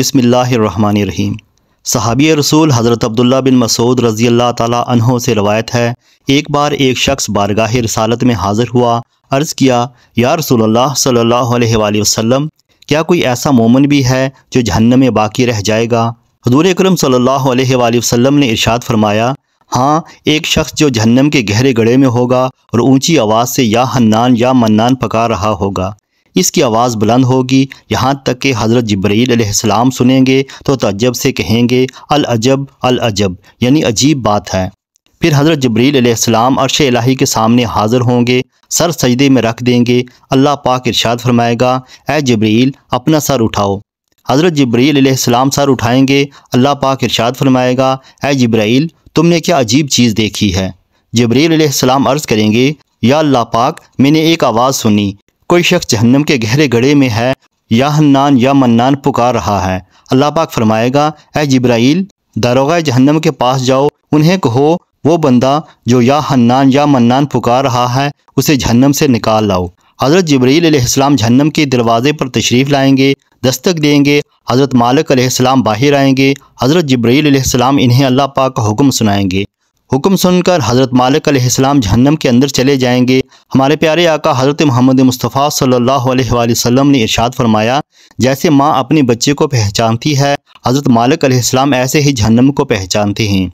बसमीम सहाबी रसूल हज़रत अब्दुल्ला बिन मसूद रज़ी अल्लाह तहों से रवायत है एक बार एक शख्स बारगाह रसालत में हाज़िर हुआ अर्ज़ किया या रसूल सल्ला वसम क्या कोई ऐसा मोमन भी है जो जहन्नम में बाकी रह जाएगा हजूर अक्रम सल्लल्लाहु अलैहि वसल्लम ने इरशाद फरमाया हाँ एक शख्स जो जहन्नम के गहरे गड़े में होगा और ऊंची आवाज़ से या हन्नान या मन्नान पका रहा होगा इसकी आवाज़ बुलंद होगी यहाँ तक कि हज़रत जब्रीसम सुनेंगे तो तजब से कहेंगे अल अजब अल अजब यानी अजीब बात है फिर हज़रत जब्रीसम अरश इलाही के सामने हाज़िर होंगे सर सजदे में रख देंगे अल्लाह पाक इरशाद फरमाएगा ए जबरील अपना सर उठाओ हज़रत जब्रीसम सर उठाएंगे अल्लाह पाक इरशाद फरमाएगा ए जब्रैल तुमने क्या अजीब चीज़ देखी है जब्रील अर्ज़ करेंगे या अल्लाह पाक मैंने एक आवाज़ सुनी कोई शख्स जहन्नम के गहरे गड़े में है या हन्नान या मन्नान पुकार रहा है अल्लाह पाक फरमाएगा ए जिब्राइल दारोगा जहन्नम के पास जाओ उन्हें कहो वो बंदा जो या हन्नान या मन्नान पुकार रहा है उसे जहन्नम से निकाल लाओ हज़रत जबरील इस्लाम जहन्नम के दरवाज़े पर तशरीफ़ लाएंगे दस्तक देंगे हज़रत मालिक अलैहिस्सलाम बाहर आएंगे हज़रत जबरील इस्लाम इन्हें अल्लाह पाक का हुक्म सुनाएंगे हुक्म सुनकर हज़रत मालिक अलैहिस्सलाम जहन्नम के अंदर चले जाएंगे हमारे प्यारे आका हज़रत मोहम्मद मुस्तफ़ा सल्लल्लाहु अलैहि वसल्लम ने इरशाद फरमाया जैसे माँ अपने बच्चे को पहचानती है हज़रत मालिक अलैहिस्सलाम ऐसे ही जहन्नम को पहचानते हैं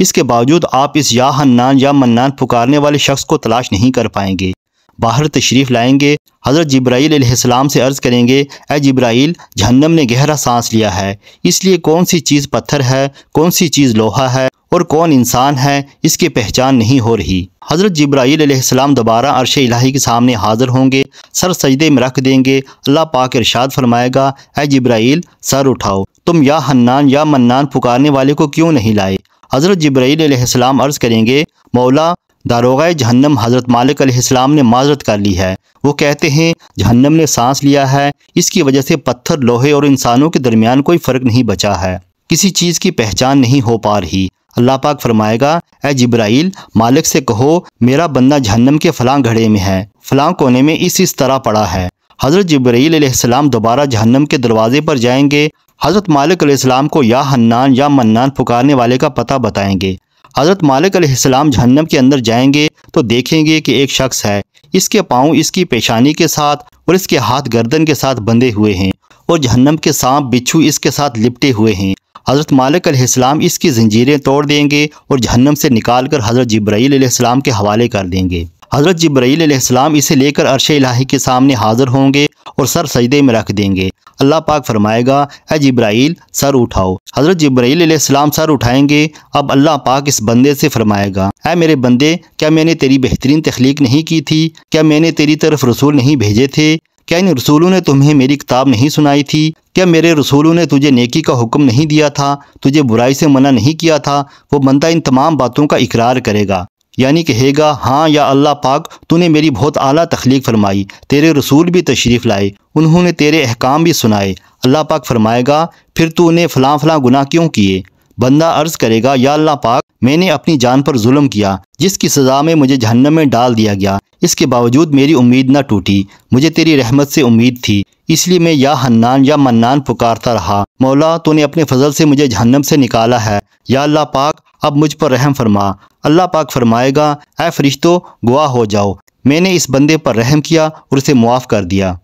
इसके बावजूद आप इस या हन्नान या मन्नान पुकारने वाले शख्स को तलाश नहीं कर पाएंगे बाहर तशरीफ़ लाएंगे हज़रत जब्राईलम से अर्ज़ करेंगे ए जब्राईल जहन्नम ने गहरा सांस लिया है इसलिए कौन सी चीज़ पत्थर है कौन सी चीज़ लोहा है और कौन इंसान है इसकी पहचान नहीं हो रही हज़रत जब्राईसम दोबारा अरश इलाही के सामने हाज़िर होंगे सर सजदे में रख देंगे अल्लाह पाक इरशाद फरमाएगा ए जब्राईल सर उठाओ तुम या हन्नान या मन्नान पुकारने वाले को क्यों नहीं लाए हज़रत जब्राईसम अर्ज़ करेंगे मौला दारोगा जहन्नम हज़रत मालिक अलैहिस्सलाम ने माजरत कर ली है वो कहते हैं जहन्नम ने सांस लिया है इसकी वजह से पत्थर लोहे और इंसानों के दरमियान कोई फ़र्क नहीं बचा है किसी चीज़ की पहचान नहीं हो पा रही अल्लाह पाक फरमाएगा ए जिब्राइल मालिक से कहो मेरा बंदा जहन्नम के फलां घड़े में है फलां कोने में इस इस तरह पड़ा है हज़रत जब्राईसम दोबारा जहन्नम के दरवाजे पर जाएंगे हज़रत मालिक अलैहिस्सलाम को या हन्नान या मन्नान पुकारने वाले का पता बताएंगे हज़रत मालिक अलैहिस्सलाम जहन्नम के अंदर जाएंगे तो देखेंगे कि एक शख्स है इसके पाँव इसकी पेशानी के साथ और इसके हाथ गर्दन के साथ बंधे हुए हैं और जहन्नम के सांप बिच्छू इसके साथ लिपटे हुए हैं हज़रत मालिक अलैहिस्सलाम इसकी जंजीरें तोड़ देंगे और जहन्नम से निकाल कर हज़रत जब्राईल अलैहिस्सलाम के हवाले कर देंगे हज़रत जब्राईल अलैहिस्सलाम इसे लेकर अरश इलाही के सामने हाज़िर होंगे और सर सजदे में रख देंगे अल्लाह पाक फरमाएगा ए जब्राईल सर उठाओ हज़रत जब्राईल अलैहिस्सलाम सर उठाएंगे अब अल्लाह पाक इस बंदे से फरमाएगा ऐ मेरे बंदे क्या मैंने तेरी बेहतरीन तख्लीक नहीं की थी क्या मैंने तेरी तरफ रसूल नहीं भेजे थे क्या इन रसूलों ने तुम्हें मेरी किताब नहीं सुनाई थी क्या मेरे रसूलों ने तुझे नेकी का हुक्म नहीं दिया था तुझे बुराई से मना नहीं किया था वो बंदा इन तमाम बातों का इकरार करेगा यानी कहेगा हाँ या अल्लाह पाक तूने मेरी बहुत आला तख्लीक फरमाई तेरे रसूल भी तशरीफ़ लाए उन्होंने तेरे अहकाम भी सुनाए अल्लाह पाक फरमाएगा फिर तू उन्हें फ़लां फलां गुनाह क्यों किए बंदा अर्ज करेगा या अल्लाह पाक मैंने अपनी जान पर जुल्म किया जिसकी सज़ा में मुझे जहन्नम में डाल दिया गया इसके बावजूद मेरी उम्मीद न टूटी मुझे तेरी रहमत से उम्मीद थी इसलिए मैं या हन्नान या मन्नान पुकारता रहा मौला तूने अपने फजल से मुझे जहन्नम से निकाला है या अल्लाह पाक अब मुझ पर रहम फरमा अल्लाह पाक फरमाएगा ए फरिश्तो गुआ हो जाओ मैंने इस बंदे पर रहम किया और उसे मुआफ़ कर दिया